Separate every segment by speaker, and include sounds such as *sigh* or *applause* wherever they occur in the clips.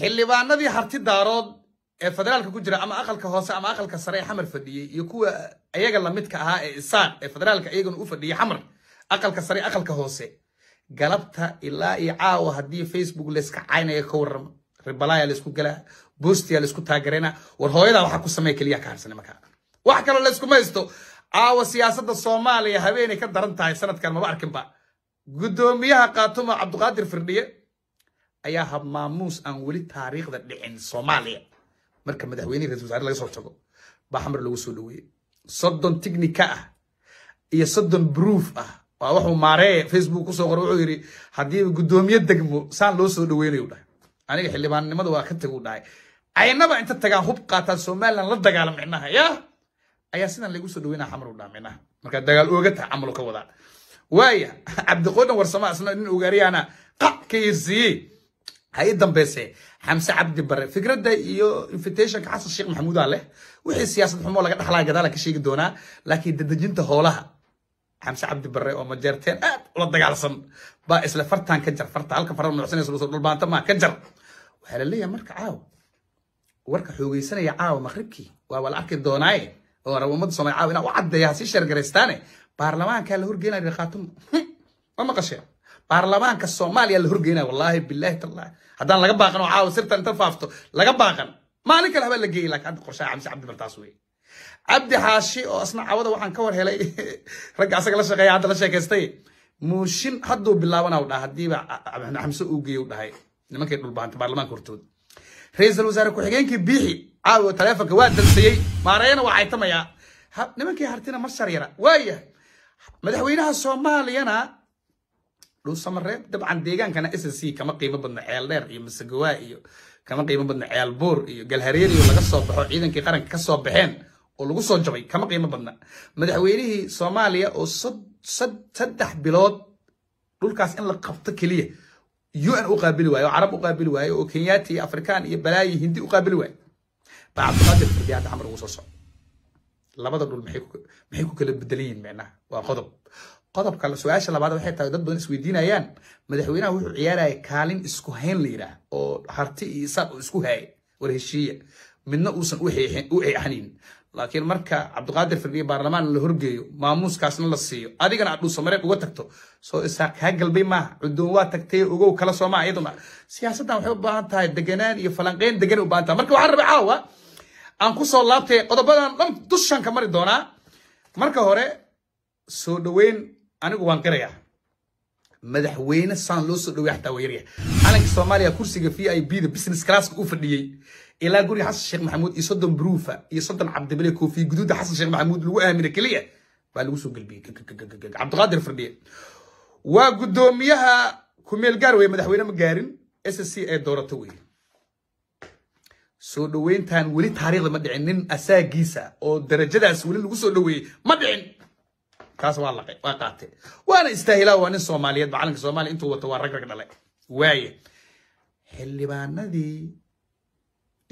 Speaker 1: هلي بقى النبي حرتي دارود الفدرال كوجرة أما أقل كهوسة أما أقل كسرية حمر فدي يكو أيجا الله متك ها إنسان الفدرال كأيجا نوفر دي حمر أقل كسرية أقل كهوسة جلبتها إلا يعاو هدي فيسبوك لسك عينه يخور ربلايا لسكو جلا بوستيا لسكو تاجرنا والهواي ده وحكو سمي كليا كارسنا مكان وحكى له لسكو ماستو عاو سياسة الصومالية هبيني كدرن تاي سنة كان ما بعرف كم بقى قدوم يا قاتم عبد القادر فردية أيها ماموس أن ولي تاريخ ذا لعن صوماليا مركا مدهويني رئيس وزاري لغي صوتكو باحمر لغو سولوي صدن تقنيكا إيا صدن بروف أه وأوحو ماري فيسبوك وصغر وعيري حديو قدوم يدقمو سان لغو سولويني وده أنا إيه اللي بان نمدوا خدتك وده أي نبا انت تقا خبقا تان صوماليا لدقا لمعنها يا أيا سنان لغو سولوينا حمر وده معنها مركا دقال أوغتا عملو كودا ويا عبد القودن ورسما اسنا نقاريانا قا كيزيه هاي بس حمسة عبد البر فكرة ده يو انفتيشك حاسس الشيخ محمود عليه وحي السياسة محمود لقى دخل على قدالك الشيخ دونا لكن ده جنت هولها حمسة عبد البر وما جرتين اه ولا دقى على صن بقى فرتان كجر فرت على كفر من حسين يسلو سلو البان تمام كجر وحل يا مرك عاو ورك حوجي سنة يا عاو مخربكي وأول أكيد دوناي ورب مد صنع عاو هنا وعد يا سيشر جريستاني بارلمان كان لهور جينا رخاتم ما قشير baarlamaanka soomaaliya la horgeynaa wallaahi billaahi tallaahi haddaan laga baaqan oo caawa sirta inta faafto laga baaqan maalin kale habaa la geeyay laakiin hadda qorshaha cabdi cabdi bartaas weeye cabdi xaashi oo asna caawada waxaan ka war helay ragga asaga la shaqeeya hadda la sheekaystay muushin hadduu bilaabana u dhaha haddiiba maxamed xamse uu geeyey u dhahay nimankay dhulbaantay baarlamaanka hortooda ra-iisul wasaare ku-xigeenkii biixi caawa taleefonka waa dalsayey maareeyana waa caytamayaa nimankii hartina mar sharyara waayahay madaxweynaha soomaaliyana لو سمرين دب عن ديجان كان إس سي كما قيمة بدنا عيال دير يمسجواي كما قيمة بدنا عيال بور جلهريري ولا قصة بح إذا كي قرن قصة بحين ولو قصة جوي كما قيمة بدنا مدحويري سوماليا وصد صد صدح بلاد لول كاس إن لقفت كلية يو إن أقابل وياه عرب أقابل وياه وكنياتي أفريقان يبلاي هندي أقابل وياه بعد قادر في بيعد عمر وصص لا بد أقول محيكو محيكو كل بدلين معناه وخذب qodobka la su-aasha labaad waxay tahay dad badan isweydiinayaan madaxweynaha wuxuu ciyaaraya kaalin isku hayn la yidhaah oo harti iyo isaaq uu isku haaya war heshiiya midna uusan u eexanin laakiin marka cabdiqaadir firdhiye baarlamaan la horgeeyo maamuuskaasna la siiyo adigana aad dhuusa mareeq uga tagto soo isaaq kaa galbay maaha cuduun waa tagtay ogow kala soo maaha iyaduna siyaasaddan waxay u baahan tahay deganaan iyo falanqeyn degan u baahan tahay marka waxaan rabay caawa aan ku soo laabtay qodobadan dhan dushanka mari doonaa marka hore soo dhoweyn anigu waan qirayaa madaxweyne saan loo soo dhaway xataa waa yaryahay calanka soomaaliya kursiga v i b da business classka u fadhiyey ilaa guri xasan sheekh maxamuud iyo soddon baruufa iyo soddon cabdibile koofi guduudda xasan sheekh maxamuud lagu aamina keliya baa lagu soo gelbiyey cabdiqaadir fardhiye waa guddoomiyaha kumeel gaar wey madaxweyne ma gaarin s s c ee doorato weye soo dhoweyntan weli taariikhda ma dhicin nin asaagiisa oo darajadaas weli lagu soo dhoweeyey ma dhicin كاس والله وقاتي وانا استهلاه وانا الصوماليات بعلمك الصومالي انتوا وتورق رجل عليك واي اللي بعنا دي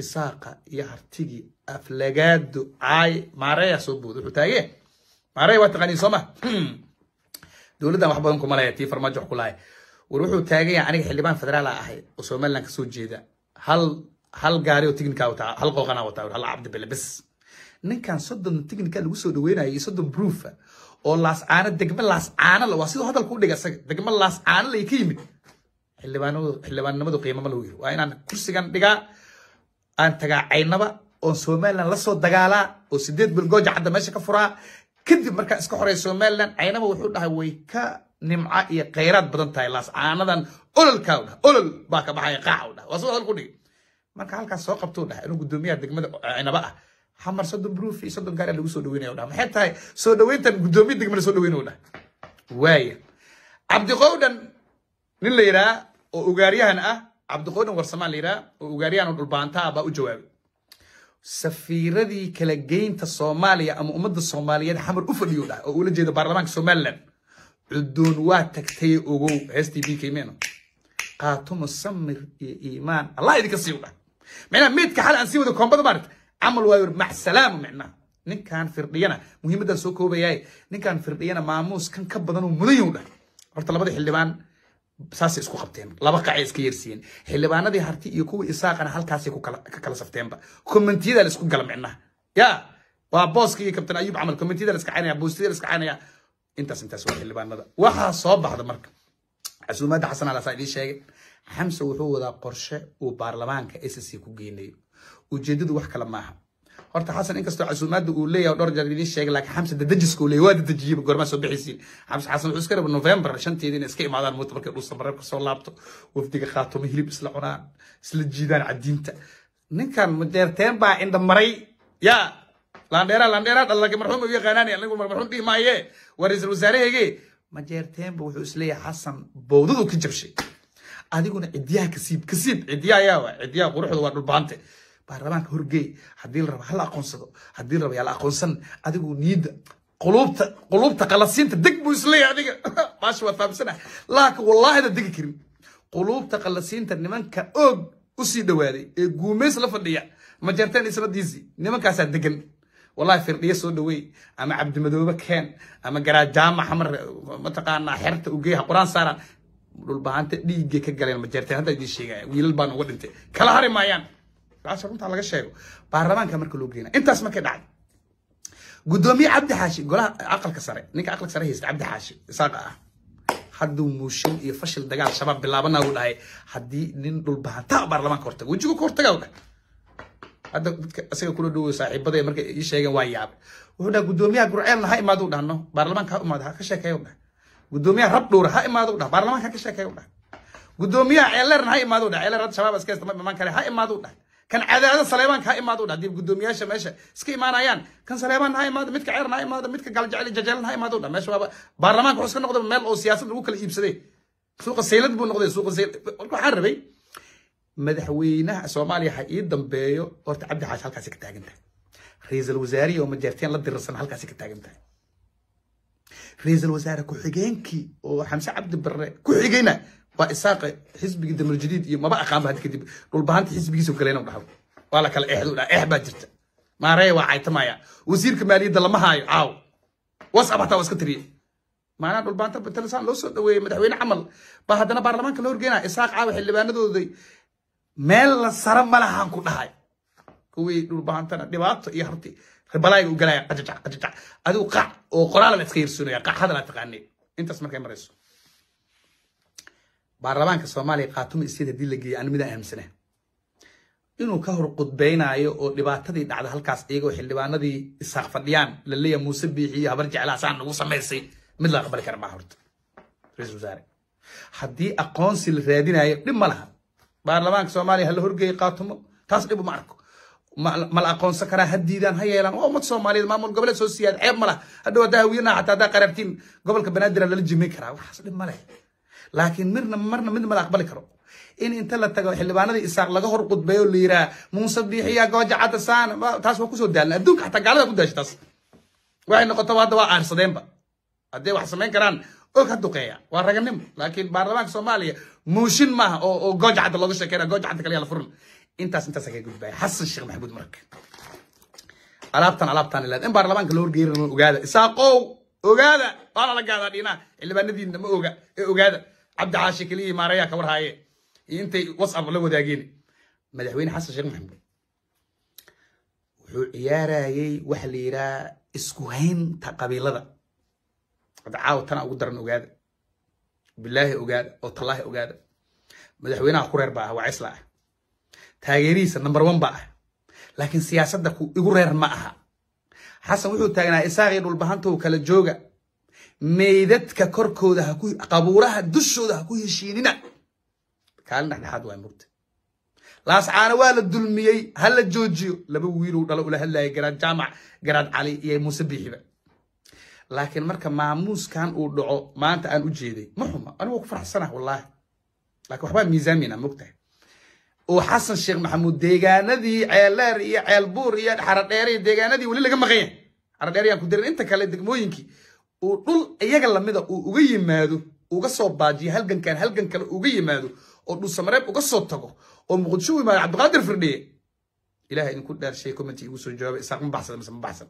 Speaker 1: إساقة يهرتجي أفلجاد عاي ماريا صبود وتاجي ماريا وتقني صما *clears throat* دول ده محبونكم ملاية تي فرماجو حكولاي وروحوا تاجي يعني اللي بعنا فدرا على أحي الصومالنا كسود جدا هل هل قاري وتجن كاوتا هل قوقنا وتاور هل عبد بلبس نن كان صدق نتجن كان وصل وينا يصدق بروفه oo laascaana degma laascaana waa siduu hadalku u dhigay isaga degma laascaana lay ka yimid xildhibaannimadu qiimama lagu yiri waa inaan kursigan dhigaa aan tagaa caynaba oon somalilan lasoo dagaalaa oo sideed bilgooja cadda meesha ka furaa kadib markaa iska horay somalilan caynaba wuxuu dhahay way ka nimca iyo khayraad badan tahay laascaanadan ololkaa u dhaha olol baa ka baxaya qaaxa u dhaha waa siduu hadalku dhigay marka halkaas soo qabtuu dhahay inuu guddoomiyaha degmada caynaba ah xamar soddon bruuf iyo soddon gaari lagu soo dhaweynaya dhaha maxay tahay soo dhaweyntan guddoomiya degmada soo dhaweynayo dhaha waaya cabdiqowdhan nin la yidhaha oo ugaaryahan ah cabdiqowdhan warsamaan la yidhaha oo ugaaryahan oo dhulbaantaa baa u jawaabay safiiradii kala geynta soomaaliya ama ummadda soomaaliyeed xamar u fadhiyo dhaha oo ula jeeda baarlamaanka somaliland cuddoon waa tagtay ogow s t b kaymeno qaato musamir iyo iimaan allah idinka siiw dhaha micnaha meydka xal aan sii wada koombada maarata عمل واير مع السلامة معنا نك كان فرديانا مهم ده سوكو بيجي نك كان فرديانا ماموس كان كبدانو مديونا أرتا لبدي حلبان ساس إسكو خبتين لبقى عيس كيرسين حلبانا دي هرتي يكو إساق أنا هل كاسي كلا كلا سفتين با كومنتي ده لسكو قلم معنا يا وابوس كي كابتن أيوب عمل كومنتي ده لسك عيني أبوس تي لسك عيني أنت سنت سوى حلبان هذا وها صوب هذا مرك عزوم حسن على سايدي شيء حمس وثو قرشة وبرلمان كأسس يكو وجدد وحكة لماها هرت حسن إنك استعزمات وليه ودرجة ليش شيء لك حمسة دجسك وليه واد تجيب قرمة سبع سنين حمسة حسن عسكر بنوفمبر عشان تيدين إسكي ما دار مطبرك روس مرابك صلابته وفديك خاتم هيلي بسلعنا سلت جدان عدين تا نك مدير تيم با عند مري يا لاندرا لاندرا الله كمرحوم ويا غناني الله كمرحوم دي ماية ورئيس الوزراء يجي مدير تيم بوحوس ليه حسن بودو كجبشي أديكون إدياء كسيب كسيب إدياء يا وا إدياء وروح دوار البانته baarlamaanka horgeey haddii la rabo hala aqoonsado haddii la rabo yaa la aqoonsan adigu niida qulubta qulubta qalasiinta deg buu isleeyahay adiga maashi waa fahamsanah laakiin wallaahida degi karin qulubta qalasiinta nimanka oog usii dhawaaday ee guumays la fadhiya ma jarteen isnadiisii nimankaasaa degan والله فرديه سو دوي اما عبد مدوبه كان اما غرا جامع حمر متقانا خيرته اوغيها قران سارا دول باانته ديغه كغلين ما جرتي هدا دي شيغاي ويل بان ودنته كلا هري مايان lacagta runta laga sheego baarlamaanka marka loo geynaa intaas markay dhacay gudoomiye cabdi xaashi golaha aqalka sare ninka aqalka sare haysta cabdi xaashi isaaqa ah hadduu muushin iyo fashil dagaal shabaab bilaabanaa uu dhahay haddii nin dhulbahataa baarlamaanka hortaga wejigu ka hortagaa u dhahay hadda dadka isaga kula dhowoy saaxiibada ee markay ii sheegeen waa yaabay wuxuu dhahay gudoomiyaha gurceelna ha imaaduu dhahno baarlamaanka ha imaado ha ka sheekeeya u dhahay gudoomiyaha rab dhowra ha imaaduu dhahay baarlamaanka ha ka sheekeeya u dhahay gudoomiyaha ceeleerna ha imaaduu dhahay ceeleer hadda shabaab iska haysta ma imaan kale ha imaaduu dhahay كان عداده سليمان كا إماد ولا ديب قدوم ياشا ماشا سكي ما أيان كان سليمان هاي إماد متك عيرن هاي إماد متك قال جعل ججال هاي إماد ولا ماشا بابا برلمان كحوس كان نقدم مال أو سياسة كل الوكل إبسدي سوق السيلد بون نقدم سوق السيلد حربي مدحوينه سوماليا دم بيو أرت عبد حاش هالكاسي كتاجنته رئيس الوزراء يوم جرتين لا درسنا هالكاسي كتاجنته رئيس الوزراء كحجينكي وحمسة عبد بره كحجينه waa isaaqa xisbigii damarjadiid iyo maba aqaanba hadda kadib dhulbahanta xisbigiisa kaleena dhaxo waa la kala eexdu eex baa jirta maareey waa caytamaya wasiirka maaliyadda lama hayo caaw wasab hataa waa iska tiriye maanaa dhulbahanta talisaan loo soo dhaweeyey madaxweyne camal baa haddana baarlamaanka la horgeynaya isaaq caawa xildhibaanadooday meel la sara malahaan ku dhahay kuwii dhulbahantana dhibaato iyo harti ribalayga u galaya qajajac qajajac adigu qac oo qoraala la iska yersoonaya qac hadalaa taqaanee intaas markay marayso baarlamaanka soomaaliya kaatumo isiyad haddii la geeyay anu midaan ahamsanaha inuu ka hor qudbaynaayo oo dhibaatadii dhacda halkaas iyagoo xildhibaanadii isaaq fadhiyaan la leeyahay muuse biixiyo habar jeclaasaan nagu samaysay mid la aqbali kara maa horta ra-iisul wasaare haddii aqoonsi la raadinayo dhib ma laha baarlamaanka soomaaliya ha la horgeeyay kaatumo taas dhibu ma arko ما الأقون سكرها هديدان هيا لان أو مت سومالي ما مول قبل سوسيات عيب ملا هدو ده وينا حتى ده قربتين قبل كبنادر اللي جميكرا وحصل ملا لكن مرنا مرنا من ملاك بالكرو إن أنت لا تجا حلب أنا دي إسحاق لقى هر قط بيو ليرة موسى بيحيا جوا جعت سان ما تاس ما كوسو دالنا دوك حتى قال لك داش تاس وين نقطة واحدة وعشرة دين با أدي واحد سمين كران أو خد دقيا وارجع نم لكن بارلمان الصومالي موشين ما أو أو جوا جعت الله دش كيرا جوا جعت كلي على فرن أنت أنت سكين قط بيو حسن الشغل محبود مرك علابتان علابتان لا إن بارلمان كلور غير وجاده إسحاقو وجاده والله لا جاده دينا اللي بندين دم وجا وجاده عبد عاشق لي ماريا كبر هاي انت وصل لو داقيني مدحوين حس شيخ محمود يا راي وحليرا اسكوهين تا قبيلة عبد عاو تنا اقدر نوغاد بالله اوغاد او تالله اوغاد مدحوين اقرر باه وعسلا تاجريس نمبر 1 باه لكن سياسة دكو اقرر معها حسن ويقول تاجنا اساغير البهانتو كالجوغا meydadka korkooda qabuuraha dushooda ha ku heshiinina kaalin dhexdhexaad waa murta laascaana waa la dulmiyey ha la joojiyo laba wiiluu dhalo ula hadlaya garaad jaamac garaad cali iyo muuse biixiba laakiin marka maamuuskan uu dhaco maanta aan u jeeday ma xuma anigu ku faraxsanah wallaahi laakiin waxbaa miisaamayna mogtahay oo xasan sheekh maxamuud deegaanadii ceellaar iyo ceelbuur iyo xaradheere iyo deegaanadii weli laga maqan yahay xaradheere yaan ku dirin inta kale degmooyinkii uu dhul iyaga lamida uu uga yimaado uga soo baajiyo halgankan halgan kale uga yimaado oo dhulsamareeb uga soo tago oo muqdisho u yimaado cabdiqaadir firdhiye ilahay idinku dhaarshay commenti igu soo jawaabay isaaq ma baxsaday mise ma baxsan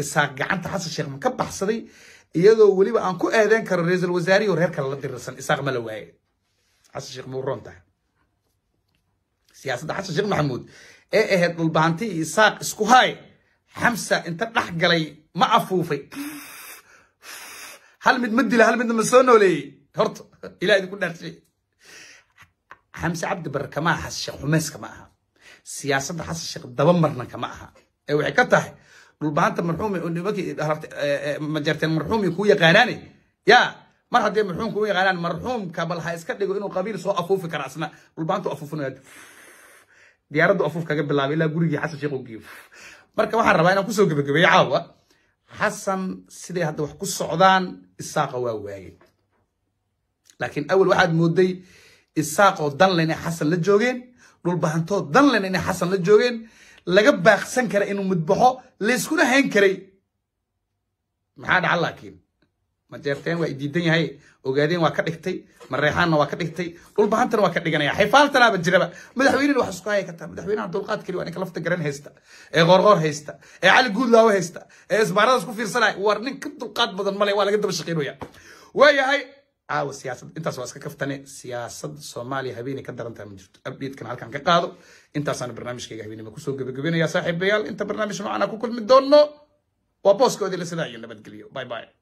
Speaker 1: isaaq gacanta xasan sheekh ma ka baxsaday iyadoo weliba aan ku aadeen karo ra-iisul wasaarihii oo reer kale la dirirsan isaaq ma la waaye xasan sheekh muu roon tahay siyaasadda xasan sheekh maxamuud ee ahayd dhulbaantii isaaq isku haay xamsa inta dhex galay ma afuufay هل من مدلة هل من مسونة ولا إيه هرت إلى أن يكون نرتجي حمس عبد برك معها الشيخ حماس كماها. سياسة حس الشيخ دبمرنا كمعها أيوة كتاه البعض مرحومي أني بكي هرت إيه، إيه، مجرتين مرحومي كوي قناني يا ما حد مرحوم كوي قنان مرحوم قبل هاي سكت يقول إنه قبيل سو أفوف كر أسماء البعض أفوفنا ديارة أفوف كجبل لا بلا جوري حس الشيخ وقيف مركب واحد ربعنا كوسو جبل جبل يعوض xasan siday hadda wax ku socdaan isaaqa waa waayey laakiin awal waxaad mooday isaaqoo danlen inay xasan la joogeen dhulbahantoo danlen inay xasan la joogeen laga baaqsan kara inuu midbaxo layskuna hayn karay maxaa dhaca laakiin مجرتين ويديدين هاي وقاعدين وكرهتي مريحان وكرهتي قول بانتر وكرهتي حفالتنا بتجربة مدحوين الوحسقاية كتا مدحوين عن طلقات كلي واني كلفت قرين هستا اي غرغر هستا اي علي قود لاو هستا اي سبارانس كفير سنة وارنين كد طلقات بدن مالي والا قد بشقينو يا ويا هاي عاو سياسة انت سواسك كفتاني سياسة صومالي هبيني كدر انت من جرت ابيت كان عالكان كقادو انت سان برنامج كي هبيني مكسو قبي قبيني يا صاحب بيال انت برنامج نوعنا كل مدونو وبوسكو دي لسنا يلا بتقليو باي باي